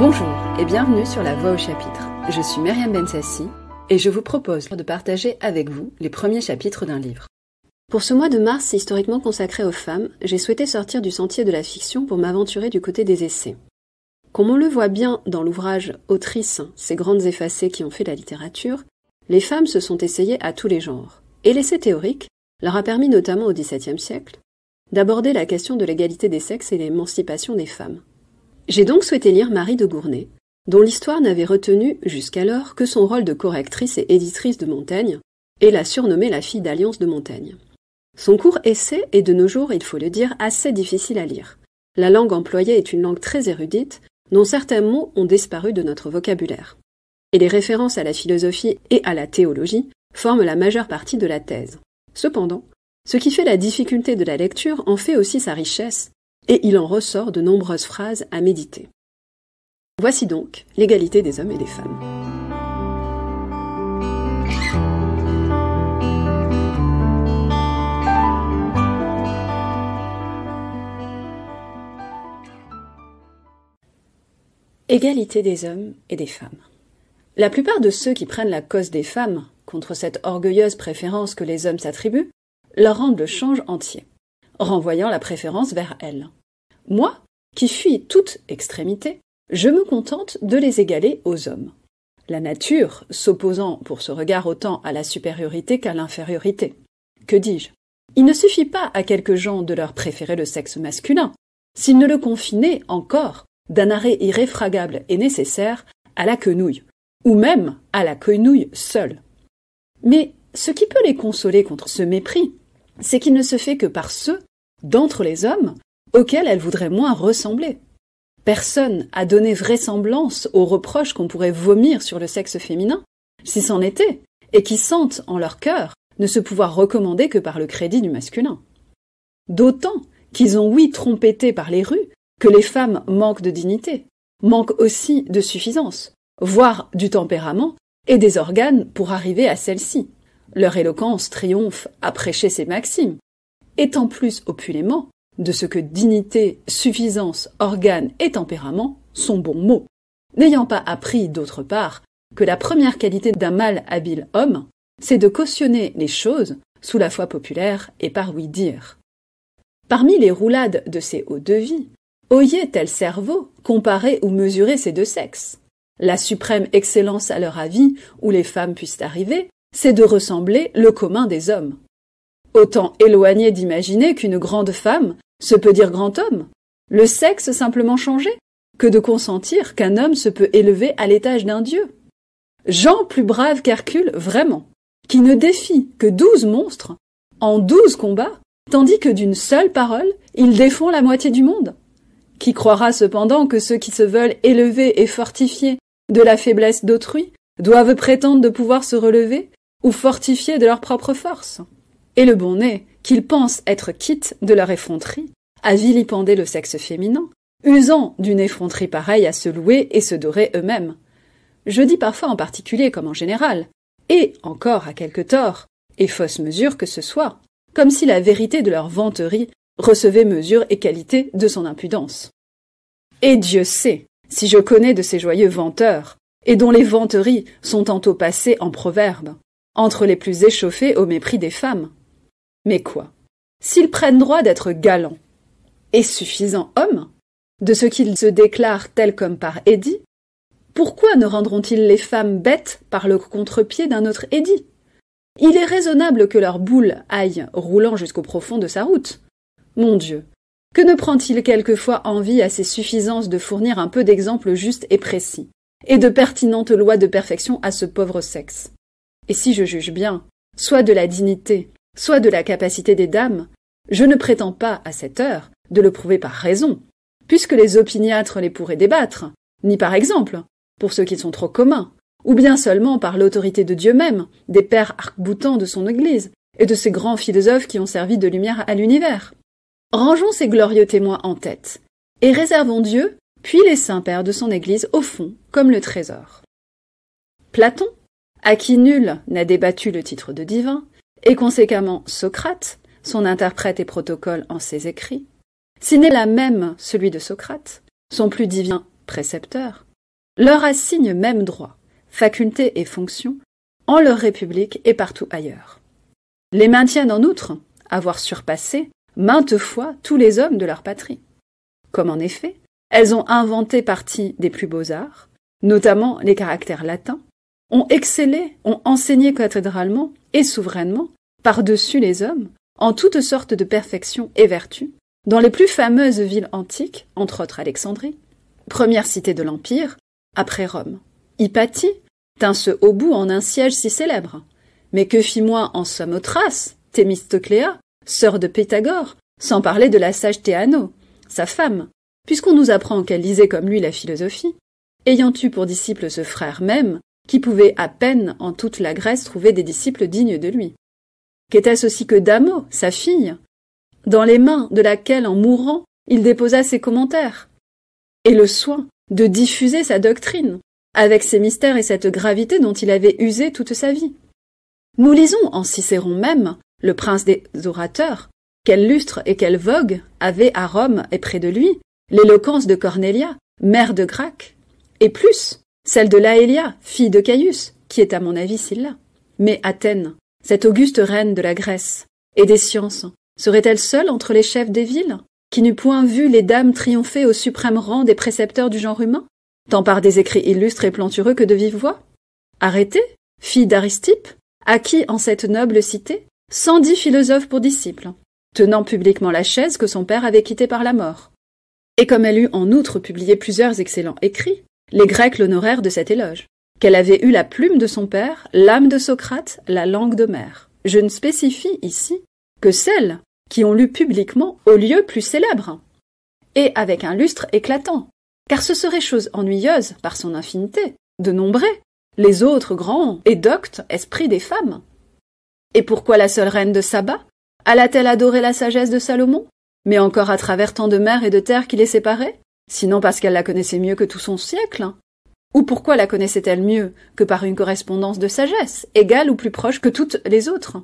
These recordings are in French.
Bonjour et bienvenue sur La Voix au chapitre. Je suis Myriam Bensassi et je vous propose de partager avec vous les premiers chapitres d'un livre. Pour ce mois de mars historiquement consacré aux femmes, j'ai souhaité sortir du sentier de la fiction pour m'aventurer du côté des essais. Comme on le voit bien dans l'ouvrage Autrice, ces grandes effacées qui ont fait la littérature, les femmes se sont essayées à tous les genres. Et l'essai théorique leur a permis notamment au XVIIe siècle d'aborder la question de l'égalité des sexes et l'émancipation des femmes. J'ai donc souhaité lire Marie de Gournay, dont l'histoire n'avait retenu jusqu'alors que son rôle de correctrice et éditrice de Montaigne, et la surnommée la fille d'Alliance de Montaigne. Son court essai est de nos jours, il faut le dire, assez difficile à lire. La langue employée est une langue très érudite, dont certains mots ont disparu de notre vocabulaire. Et les références à la philosophie et à la théologie forment la majeure partie de la thèse. Cependant, ce qui fait la difficulté de la lecture en fait aussi sa richesse, et il en ressort de nombreuses phrases à méditer. Voici donc l'égalité des hommes et des femmes. Égalité des hommes et des femmes. La plupart de ceux qui prennent la cause des femmes contre cette orgueilleuse préférence que les hommes s'attribuent leur rendent le change entier, renvoyant la préférence vers elles. Moi, qui fuis toute extrémité, je me contente de les égaler aux hommes. La nature s'opposant pour ce regard autant à la supériorité qu'à l'infériorité. Que dis-je Il ne suffit pas à quelques gens de leur préférer le sexe masculin, s'ils ne le confinaient encore d'un arrêt irréfragable et nécessaire à la quenouille, ou même à la quenouille seule. Mais ce qui peut les consoler contre ce mépris, c'est qu'il ne se fait que par ceux, d'entre les hommes, auquel elle voudrait moins ressembler. Personne a donné vraisemblance aux reproches qu'on pourrait vomir sur le sexe féminin, si c'en était, et qui sentent en leur cœur ne se pouvoir recommander que par le crédit du masculin. D'autant qu'ils ont oui trompété par les rues que les femmes manquent de dignité, manquent aussi de suffisance, voire du tempérament et des organes pour arriver à celle-ci. Leur éloquence triomphe à prêcher ces maximes, et plus opulément de ce que dignité, suffisance, organe et tempérament sont bons mots, n'ayant pas appris d'autre part que la première qualité d'un mal habile homme, c'est de cautionner les choses sous la foi populaire et par oui-dire. Parmi les roulades de ces hauts de vie, oyez tel cerveau comparer ou mesurer ces deux sexes. La suprême excellence à leur avis, où les femmes puissent arriver, c'est de ressembler le commun des hommes. Autant éloigné d'imaginer qu'une grande femme se peut dire grand homme Le sexe simplement changé Que de consentir qu'un homme se peut élever à l'étage d'un dieu Jean plus brave qu'Hercule, vraiment, qui ne défie que douze monstres en douze combats, tandis que d'une seule parole, il défend la moitié du monde. Qui croira cependant que ceux qui se veulent élever et fortifier de la faiblesse d'autrui doivent prétendre de pouvoir se relever ou fortifier de leur propre force Et le bon nez, qu'ils pensent être quittes de leur effronterie, à vilipender le sexe féminin, usant d'une effronterie pareille à se louer et se dorer eux-mêmes. Je dis parfois en particulier comme en général, et encore à quelque tort, et fausse mesure que ce soit, comme si la vérité de leur vanterie recevait mesure et qualité de son impudence. Et Dieu sait, si je connais de ces joyeux venteurs, et dont les vanteries sont tantôt passées en proverbe, entre les plus échauffés au mépris des femmes, mais quoi S'ils prennent droit d'être galants et suffisants hommes, de ce qu'ils se déclarent tels comme par édit, pourquoi ne rendront-ils les femmes bêtes par le contre-pied d'un autre édit Il est raisonnable que leur boule aille roulant jusqu'au profond de sa route. Mon Dieu, que ne prend-il quelquefois envie à ses suffisances de fournir un peu d'exemples justes et précis, et de pertinentes lois de perfection à ce pauvre sexe Et si je juge bien, soit de la dignité, soit de la capacité des dames, je ne prétends pas, à cette heure, de le prouver par raison, puisque les opiniâtres les pourraient débattre, ni par exemple, pour ceux qui sont trop communs, ou bien seulement par l'autorité de Dieu même, des pères arc-boutants de son Église, et de ces grands philosophes qui ont servi de lumière à l'univers. Rangeons ces glorieux témoins en tête, et réservons Dieu, puis les saints pères de son Église au fond, comme le trésor. Platon, à qui nul n'a débattu le titre de divin, et conséquemment Socrate, son interprète et protocole en ses écrits, si n'est la même celui de Socrate, son plus divin précepteur, leur assigne même droit, faculté et fonction, en leur République et partout ailleurs. Les maintiennent en outre avoir surpassé maintes fois tous les hommes de leur patrie. Comme en effet, elles ont inventé partie des plus beaux arts, notamment les caractères latins, ont excellé, ont enseigné cathédralement et souverainement, par-dessus les hommes, en toutes sortes de perfections et vertus, dans les plus fameuses villes antiques, entre autres Alexandrie, première cité de l'Empire, après Rome. Hypatie tint ce haut bout en un siège si célèbre. Mais que fit moi en somme Samothrace, Thémistocléa, sœur de Pythagore, sans parler de la sage Théano, sa femme, puisqu'on nous apprend qu'elle lisait comme lui la philosophie, ayant eu pour disciple ce frère même, qui pouvait à peine en toute la Grèce trouver des disciples dignes de lui. Qu'était-ce aussi que Damo, sa fille, dans les mains de laquelle, en mourant, il déposa ses commentaires, et le soin de diffuser sa doctrine, avec ses mystères et cette gravité dont il avait usé toute sa vie. Nous lisons en Cicéron même, le prince des orateurs, quel lustre et quelle vogue avait à Rome et près de lui l'éloquence de Cornélia, mère de Gracque, et plus, celle de Laélia, fille de Caius, qui est à mon avis Sylla. Mais Athènes, cette auguste reine de la Grèce et des sciences, serait-elle seule entre les chefs des villes, qui n'eût point vu les dames triompher au suprême rang des précepteurs du genre humain, tant par des écrits illustres et plantureux que de vive voix Arrêtée, fille d'Aristippe, acquis en cette noble cité, cent dix philosophes pour disciples, tenant publiquement la chaise que son père avait quittée par la mort. Et comme elle eut en outre publié plusieurs excellents écrits, les Grecs l'honorèrent de cet éloge, qu'elle avait eu la plume de son père, l'âme de Socrate, la langue de mer. Je ne spécifie ici que celles qui ont lu publiquement au lieu plus célèbre, et avec un lustre éclatant, car ce serait chose ennuyeuse, par son infinité, de nombrer les autres grands et doctes esprits des femmes. Et pourquoi la seule reine de Saba alla-t-elle adorer la sagesse de Salomon, mais encore à travers tant de mers et de terres qui les séparaient Sinon parce qu'elle la connaissait mieux que tout son siècle. Ou pourquoi la connaissait-elle mieux que par une correspondance de sagesse, égale ou plus proche que toutes les autres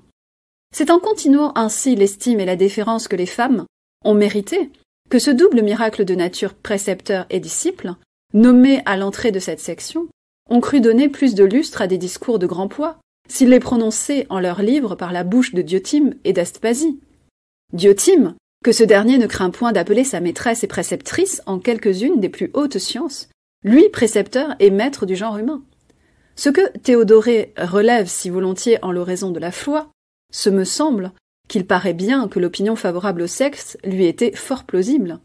C'est en continuant ainsi l'estime et la déférence que les femmes ont mérité que ce double miracle de nature précepteur et disciple, nommé à l'entrée de cette section, ont cru donner plus de lustre à des discours de grand poids, s'ils les prononçaient en leurs livres par la bouche de Diotime et d'Aspasie. Diotime, que ce dernier ne craint point d'appeler sa maîtresse et préceptrice en quelques-unes des plus hautes sciences, lui précepteur et maître du genre humain. Ce que Théodoré relève si volontiers en l'oraison de la foi, ce me semble qu'il paraît bien que l'opinion favorable au sexe lui était fort plausible.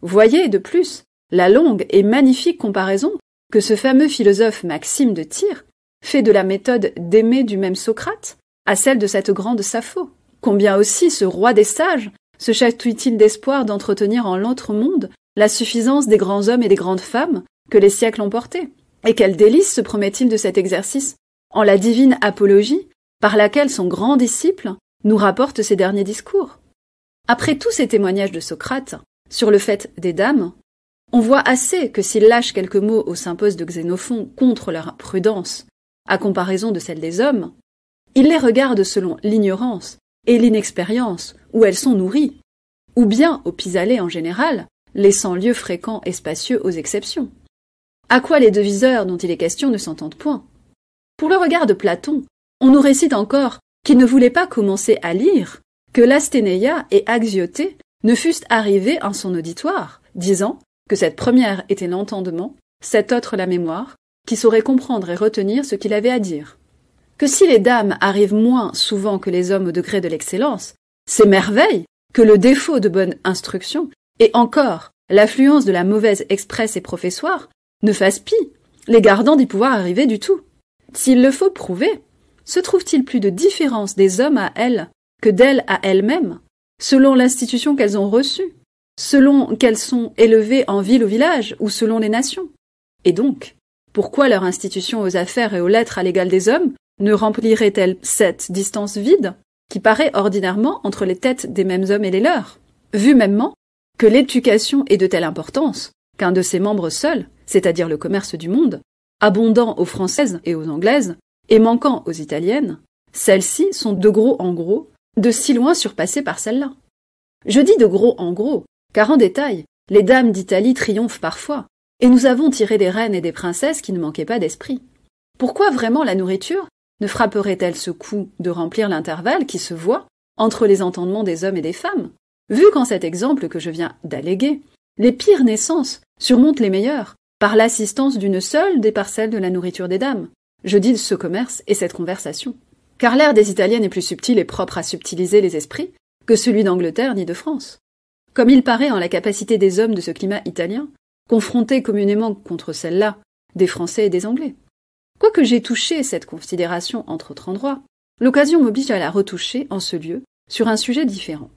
Voyez, de plus, la longue et magnifique comparaison que ce fameux philosophe Maxime de Tyr fait de la méthode d'aimer du même Socrate à celle de cette grande Sappho. Combien aussi ce roi des sages se chatouille-t-il d'espoir d'entretenir en l'autre monde la suffisance des grands hommes et des grandes femmes que les siècles ont portés Et quel délice se promet-il de cet exercice en la divine apologie par laquelle son grand disciple nous rapporte ses derniers discours Après tous ces témoignages de Socrate sur le fait des dames, on voit assez que s'il lâche quelques mots au sympose de Xénophon contre leur prudence, à comparaison de celle des hommes, il les regarde selon l'ignorance et l'inexpérience où elles sont nourries, ou bien au pis en général, laissant lieu fréquent et spacieux aux exceptions. À quoi les deviseurs dont il est question ne s'entendent point. Pour le regard de Platon, on nous récite encore qu'il ne voulait pas commencer à lire, que l'Asténéia et Axioté ne fussent arrivés en son auditoire, disant que cette première était l'entendement, cette autre la mémoire, qui saurait comprendre et retenir ce qu'il avait à dire. Que si les dames arrivent moins souvent que les hommes au degré de l'excellence, c'est merveille que le défaut de bonne instruction, et encore l'affluence de la mauvaise expresse et professoire, ne fasse pis, les gardant d'y pouvoir arriver du tout. S'il le faut prouver, se trouve-t-il plus de différence des hommes à elles que d'elles à elles-mêmes, selon l'institution qu'elles ont reçue, selon qu'elles sont élevées en ville ou village, ou selon les nations Et donc, pourquoi leur institution aux affaires et aux lettres à l'égal des hommes ne remplirait-elle cette distance vide qui paraît ordinairement entre les têtes des mêmes hommes et les leurs. Vu mêmement que l'éducation est de telle importance qu'un de ses membres seuls, c'est-à-dire le commerce du monde, abondant aux françaises et aux anglaises, et manquant aux italiennes, celles-ci sont de gros en gros, de si loin surpassées par celles-là. Je dis de gros en gros, car en détail, les dames d'Italie triomphent parfois, et nous avons tiré des reines et des princesses qui ne manquaient pas d'esprit. Pourquoi vraiment la nourriture ne frapperait-elle ce coup de remplir l'intervalle qui se voit entre les entendements des hommes et des femmes Vu qu'en cet exemple que je viens d'alléguer, les pires naissances surmontent les meilleures par l'assistance d'une seule des parcelles de la nourriture des dames. Je dis de ce commerce et cette conversation. Car l'air des Italiens est plus subtil et propre à subtiliser les esprits que celui d'Angleterre ni de France. Comme il paraît en la capacité des hommes de ce climat italien, confrontés communément contre celle-là des Français et des Anglais. Quoique j'ai touché cette considération entre autres endroits, l'occasion m'oblige à la retoucher en ce lieu sur un sujet différent.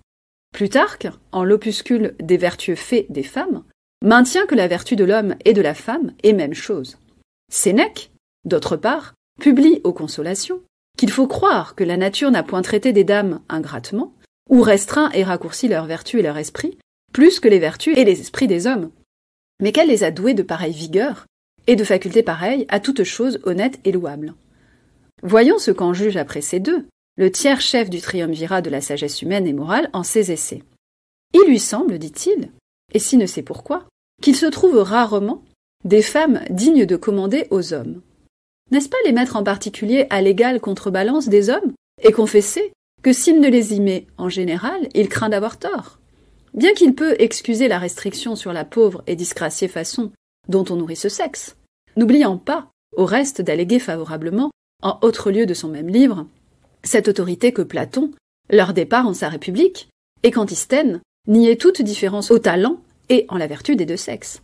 Plutarque, en l'opuscule des vertueux faits des femmes, maintient que la vertu de l'homme et de la femme est même chose. Sénèque, d'autre part, publie aux consolations qu'il faut croire que la nature n'a point traité des dames ingratement, ou restreint et raccourci leur vertu et leur esprit, plus que les vertus et les esprits des hommes, mais qu'elle les a doués de pareille vigueur et de facultés pareilles à toute chose honnête et louable. Voyons ce qu'en juge après ces deux, le tiers chef du triumvirat de la sagesse humaine et morale en ses essais. Il lui semble, dit-il, et s'il ne sait pourquoi, qu'il se trouve rarement des femmes dignes de commander aux hommes. N'est-ce pas les mettre en particulier à l'égale contrebalance des hommes et confesser que s'il ne les y met en général, il craint d'avoir tort Bien qu'il peut excuser la restriction sur la pauvre et disgraciée façon dont on nourrit ce sexe, n'oubliant pas, au reste, d'alléguer favorablement, en autre lieu de son même livre, cette autorité que Platon, leur départ en sa République, et qu'Antistène, niaient toute différence au talent et en la vertu des deux sexes.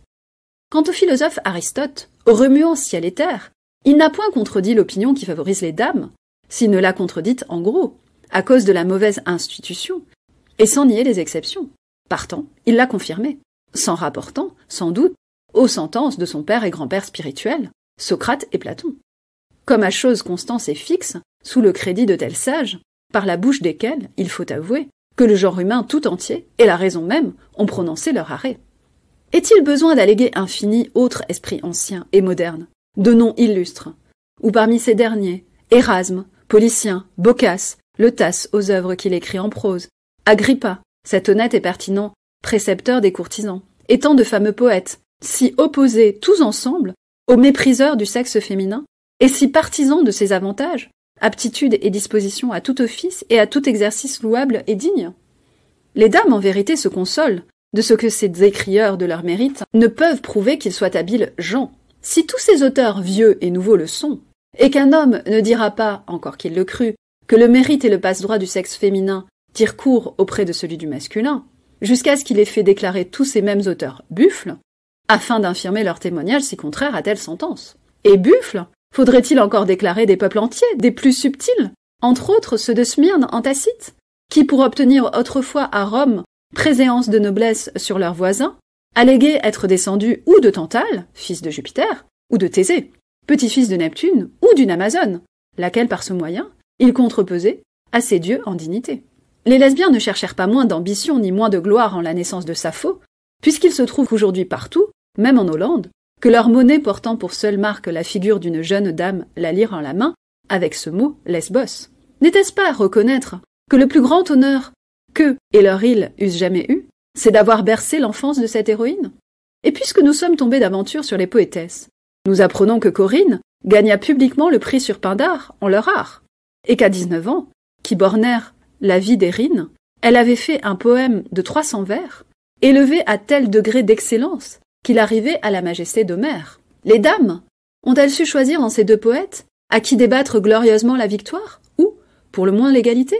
Quant au philosophe Aristote, remuant ciel et terre, il n'a point contredit l'opinion qui favorise les dames, s'il ne l'a contredite en gros, à cause de la mauvaise institution, et sans nier les exceptions. Partant, il l'a confirmé, sans rapportant, sans doute, aux sentences de son père et grand-père spirituel, Socrate et Platon. Comme à chose constante et fixe, sous le crédit de tels sages, par la bouche desquels, il faut avouer, que le genre humain tout entier, et la raison même, ont prononcé leur arrêt. Est-il besoin d'alléguer infini autres esprits anciens et modernes, de noms illustres, ou parmi ces derniers, Erasme, Policien, Boccace, le Tasse aux œuvres qu'il écrit en prose, Agrippa, cet honnête et pertinent précepteur des courtisans, et tant de fameux poètes, si opposés tous ensemble aux mépriseurs du sexe féminin, et si partisans de ses avantages, aptitudes et dispositions à tout office et à tout exercice louable et digne. Les dames en vérité se consolent de ce que ces écrieurs de leur mérite ne peuvent prouver qu'ils soient habiles gens. Si tous ces auteurs vieux et nouveaux le sont, et qu'un homme ne dira pas, encore qu'il le crût, que le mérite et le passe-droit du sexe féminin tirent court auprès de celui du masculin, jusqu'à ce qu'il ait fait déclarer tous ces mêmes auteurs buffles, afin d'infirmer leur témoignage si contraire à telle sentence. Et buffle Faudrait-il encore déclarer des peuples entiers, des plus subtils, entre autres ceux de Smyrne en Tacite, qui, pour obtenir autrefois à Rome préséance de noblesse sur leurs voisins, alléguaient être descendus ou de Tantale, fils de Jupiter, ou de Thésée, petit-fils de Neptune, ou d'une Amazone, laquelle, par ce moyen, ils contrepesaient à ces dieux en dignité. Les lesbiens ne cherchèrent pas moins d'ambition ni moins de gloire en la naissance de Sappho, puisqu'ils se trouvent aujourd'hui partout même en Hollande, que leur monnaie portant pour seule marque la figure d'une jeune dame, la lire en la main, avec ce mot Lesbos. N'était-ce pas à reconnaître que le plus grand honneur qu'eux et leur île eussent jamais eu, c'est d'avoir bercé l'enfance de cette héroïne Et puisque nous sommes tombés d'aventure sur les poétesses, nous apprenons que Corinne gagna publiquement le prix sur Pindar en leur art, et qu'à 19 ans, qui bornèrent la vie d'Hérine, elle avait fait un poème de 300 vers, élevé à tel degré d'excellence qu'il arrivait à la majesté d'Homère. Les dames ont-elles su choisir en ces deux poètes à qui débattre glorieusement la victoire ou, pour le moins, l'égalité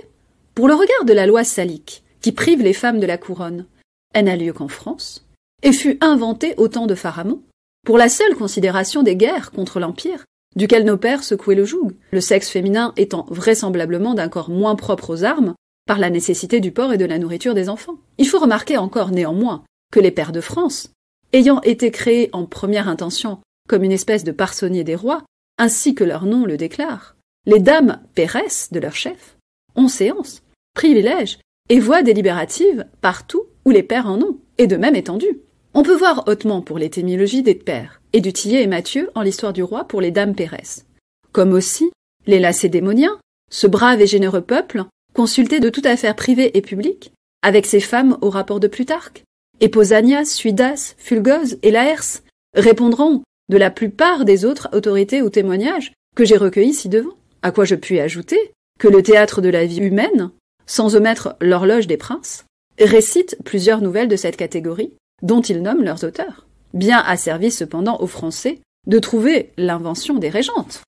Pour le regard de la loi salique, qui prive les femmes de la couronne, elle n'a lieu qu'en France et fut inventée au temps de Pharamond pour la seule considération des guerres contre l'Empire, duquel nos pères secouaient le joug, le sexe féminin étant vraisemblablement d'un corps moins propre aux armes par la nécessité du port et de la nourriture des enfants. Il faut remarquer encore néanmoins que les pères de France ayant été créés en première intention comme une espèce de parsonnier des rois, ainsi que leur nom le déclare, les dames péresses de leur chef ont séance, privilèges et voix délibératives partout où les pères en ont, et de même étendue. On peut voir hautement pour les des pères, et du Tillet et Mathieu en l'histoire du roi pour les dames péresses. Comme aussi, les lacédémoniens, ce brave et généreux peuple, consulté de toute affaire privée et publique, avec ses femmes au rapport de Plutarque, et Posanias, Suidas, Fulgose et Laerce répondront de la plupart des autres autorités ou témoignages que j'ai recueillis ci-devant. À quoi je puis ajouter que le théâtre de la vie humaine, sans omettre l'horloge des princes, récite plusieurs nouvelles de cette catégorie, dont ils nomment leurs auteurs. Bien asservi cependant aux Français de trouver l'invention des régentes,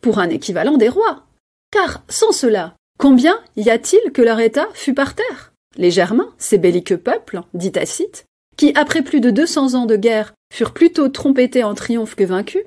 pour un équivalent des rois. Car sans cela, combien y a-t-il que leur état fut par terre les Germains, ces belliqueux peuples, dit Tacite, qui, après plus de deux cents ans de guerre, furent plutôt trompétés en triomphe que vaincus,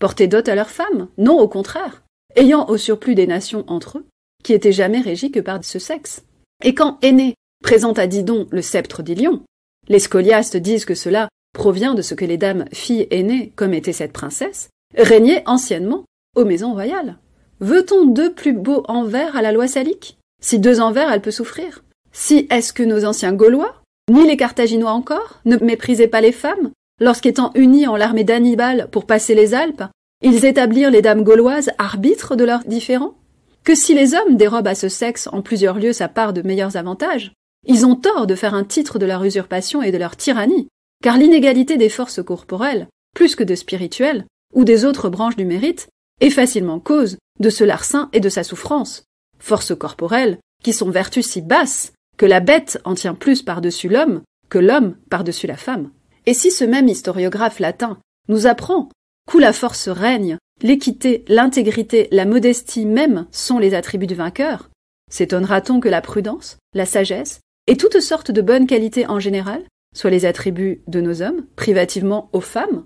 portaient dot à leurs femmes, non au contraire, ayant au surplus des nations entre eux, qui étaient jamais régies que par ce sexe. Et quand Aînée présente à Didon le sceptre d'Ilion, les scoliastes disent que cela provient de ce que les dames filles aînées, comme était cette princesse, régnaient anciennement aux maisons royales. Veut-on deux plus beaux envers à la loi salique Si deux envers, elle peut souffrir. Si est-ce que nos anciens Gaulois, ni les Carthaginois encore, ne méprisaient pas les femmes, lorsqu'étant unis en l'armée d'Hannibal pour passer les Alpes, ils établirent les dames gauloises arbitres de leurs différends Que si les hommes dérobent à ce sexe en plusieurs lieux sa part de meilleurs avantages, ils ont tort de faire un titre de leur usurpation et de leur tyrannie, car l'inégalité des forces corporelles, plus que de spirituelles, ou des autres branches du mérite, est facilement cause de ce larcin et de sa souffrance. Forces corporelles, qui sont vertus si basses que la bête en tient plus par-dessus l'homme que l'homme par-dessus la femme. Et si ce même historiographe latin nous apprend qu'où la force règne, l'équité, l'intégrité, la modestie même sont les attributs du vainqueur, s'étonnera-t-on que la prudence, la sagesse et toutes sortes de bonnes qualités en général soient les attributs de nos hommes, privativement aux femmes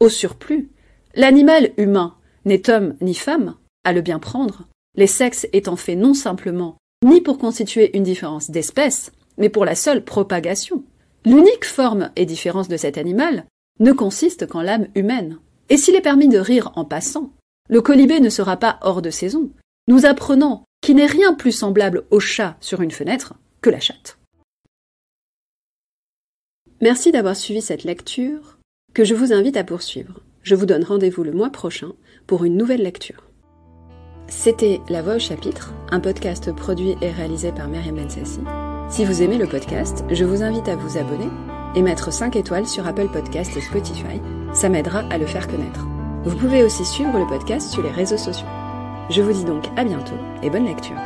Au surplus, l'animal humain n'est homme ni femme, à le bien prendre, les sexes étant faits non simplement ni pour constituer une différence d'espèce, mais pour la seule propagation. L'unique forme et différence de cet animal ne consiste qu'en l'âme humaine. Et s'il est permis de rire en passant, le colibé ne sera pas hors de saison, nous apprenant qu'il n'est rien plus semblable au chat sur une fenêtre que la chatte. Merci d'avoir suivi cette lecture que je vous invite à poursuivre. Je vous donne rendez-vous le mois prochain pour une nouvelle lecture. C'était La Voix au chapitre, un podcast produit et réalisé par Myriam Bensassi. Si vous aimez le podcast, je vous invite à vous abonner et mettre 5 étoiles sur Apple Podcasts et Spotify, ça m'aidera à le faire connaître. Vous pouvez aussi suivre le podcast sur les réseaux sociaux. Je vous dis donc à bientôt et bonne lecture.